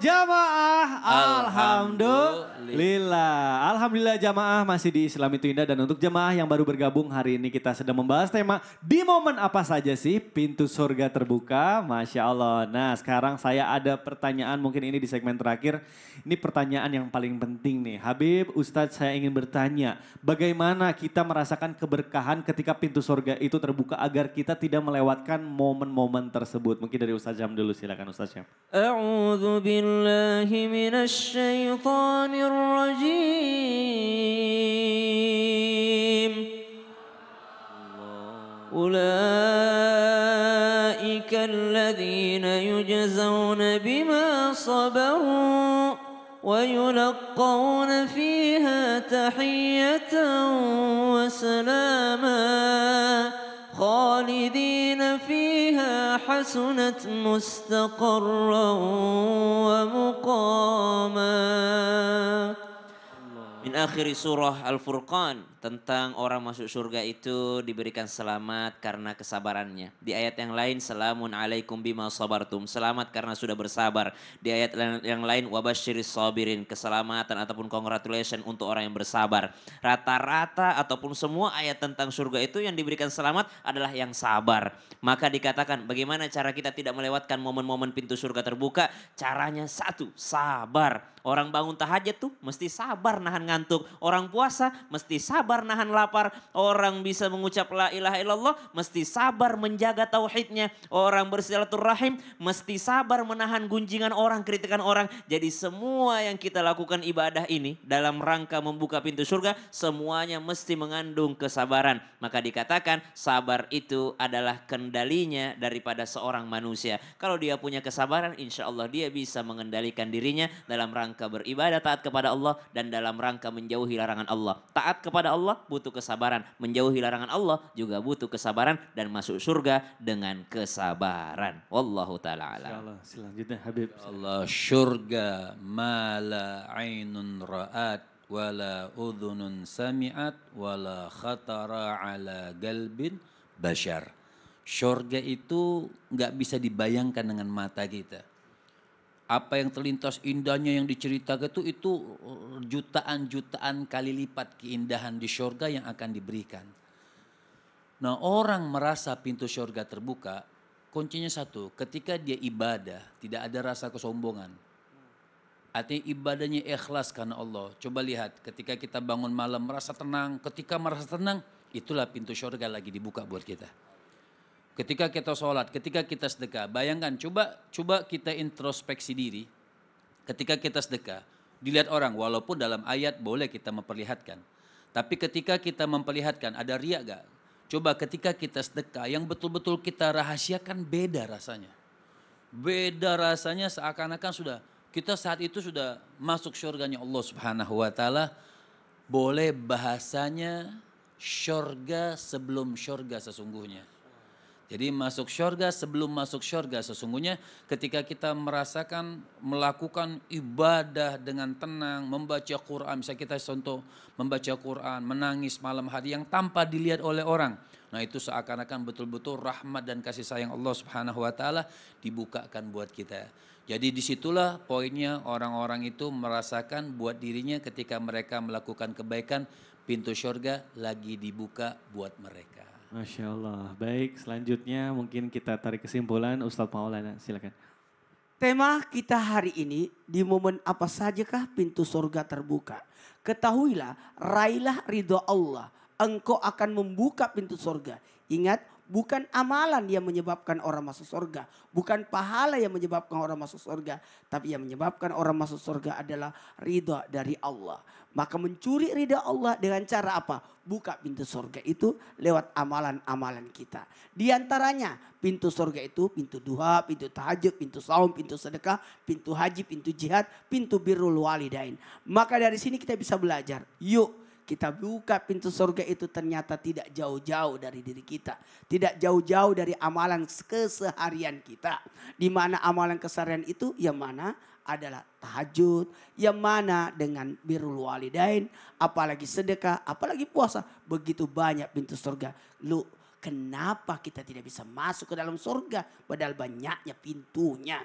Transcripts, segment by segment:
jamaah. Alhamdulillah. Alhamdulillah. Alhamdulillah jamaah masih di Islam itu indah dan untuk jamaah yang baru bergabung hari ini kita sedang membahas tema di momen apa saja sih pintu surga terbuka? Masya Allah. Nah sekarang saya ada pertanyaan mungkin ini di segmen terakhir. Ini pertanyaan yang paling penting nih. Habib Ustadz saya ingin bertanya bagaimana kita merasakan keberkahan ketika pintu surga itu terbuka agar kita tidak melewatkan momen-momen tersebut. Mungkin dari Ustadz Jam dulu silakan Ustadz Jam. الرجيم أولئك الذين يجزون بما صبروا ويلقون فيها تحية وسلاما خالدين فيها حسنت مستقرا ومو akhir surah Al-Furqan tentang orang masuk surga itu diberikan selamat karena kesabarannya. Di ayat yang lain salamun alaikum bima sabartum. Selamat karena sudah bersabar. Di ayat yang lain wabasyiris sabirin. Keselamatan ataupun congratulation untuk orang yang bersabar. Rata-rata ataupun semua ayat tentang surga itu yang diberikan selamat adalah yang sabar. Maka dikatakan bagaimana cara kita tidak melewatkan momen-momen pintu surga terbuka? Caranya satu, sabar. Orang bangun tahajud tuh mesti sabar nahan ngantuk ngantuk. Orang puasa mesti sabar nahan lapar. Orang bisa mengucap la ilaha illallah mesti sabar menjaga tauhidnya. Orang bersilaturahim mesti sabar menahan gunjingan orang, kritikan orang. Jadi semua yang kita lakukan ibadah ini dalam rangka membuka pintu surga semuanya mesti mengandung kesabaran. Maka dikatakan sabar itu adalah kendalinya daripada seorang manusia. Kalau dia punya kesabaran insya Allah dia bisa mengendalikan dirinya dalam rangka beribadah taat kepada Allah dan dalam rangka menjauhi larangan Allah. Taat kepada Allah butuh kesabaran. Menjauhi larangan Allah juga butuh kesabaran dan masuk surga dengan kesabaran. Wallahu taala alam. Selanjutnya Habib. Ya Allah surga mala ainun ra'at wala udhunun sami'at wala khatara ala galbin bashar. Surga itu nggak bisa dibayangkan dengan mata kita apa yang terlintas indahnya yang diceritakan itu itu eh, jutaan-jutaan kali lipat keindahan di syurga yang akan diberikan. Nah orang merasa pintu syurga terbuka, kuncinya satu, ketika dia ibadah tidak ada rasa kesombongan. Artinya ibadahnya ikhlas karena Allah. Coba lihat ketika kita bangun malam merasa tenang, ketika merasa tenang itulah pintu syurga lagi dibuka buat kita. Ketika kita sholat, ketika kita sedekah, bayangkan coba coba kita introspeksi diri. Ketika kita sedekah, dilihat orang walaupun dalam ayat boleh kita memperlihatkan. Tapi ketika kita memperlihatkan ada riak gak? Coba ketika kita sedekah yang betul-betul kita rahasiakan beda rasanya. Beda rasanya seakan-akan sudah kita saat itu sudah masuk syurganya Allah Subhanahu wa taala. Boleh bahasanya syurga sebelum syurga sesungguhnya jadi masuk syurga sebelum masuk syurga sesungguhnya ketika kita merasakan melakukan ibadah dengan tenang, membaca Quran, misalnya kita contoh membaca Quran, menangis malam hari yang tanpa dilihat oleh orang. Nah itu seakan-akan betul-betul rahmat dan kasih sayang Allah subhanahu wa ta'ala dibukakan buat kita. Jadi disitulah poinnya orang-orang itu merasakan buat dirinya ketika mereka melakukan kebaikan, pintu syurga lagi dibuka buat mereka. Masya Allah. Baik, selanjutnya mungkin kita tarik kesimpulan. Ustadz Maulana, silakan. Tema kita hari ini di momen apa sajakah pintu surga terbuka. Ketahuilah, raihlah ridho Allah. Engkau akan membuka pintu surga. Ingat, Bukan amalan yang menyebabkan orang masuk surga. Bukan pahala yang menyebabkan orang masuk surga. Tapi yang menyebabkan orang masuk surga adalah ridha dari Allah. Maka mencuri ridha Allah dengan cara apa? Buka pintu surga itu lewat amalan-amalan kita. Di antaranya pintu surga itu pintu duha, pintu tahajud, pintu saum, pintu sedekah, pintu haji, pintu jihad, pintu birrul walidain. Maka dari sini kita bisa belajar. Yuk kita buka pintu surga itu ternyata tidak jauh-jauh dari diri kita. Tidak jauh-jauh dari amalan keseharian kita. Di mana amalan keseharian itu yang mana adalah tahajud, yang mana dengan birrul walidain, apalagi sedekah, apalagi puasa. Begitu banyak pintu surga. Lu kenapa kita tidak bisa masuk ke dalam surga padahal banyaknya pintunya?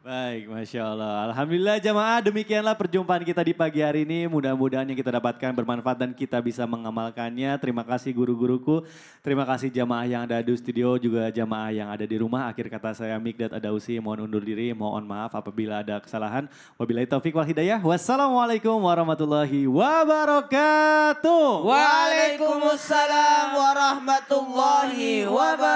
Baik, Masya Allah. Alhamdulillah jamaah demikianlah perjumpaan kita di pagi hari ini. Mudah-mudahan yang kita dapatkan bermanfaat dan kita bisa mengamalkannya. Terima kasih guru-guruku. Terima kasih jamaah yang ada di studio, juga jamaah yang ada di rumah. Akhir kata saya Mikdat Adausi, mohon undur diri, mohon maaf apabila ada kesalahan. Wabillahi taufik wal hidayah. Wassalamualaikum warahmatullahi wabarakatuh. Waalaikumsalam warahmatullahi wabarakatuh.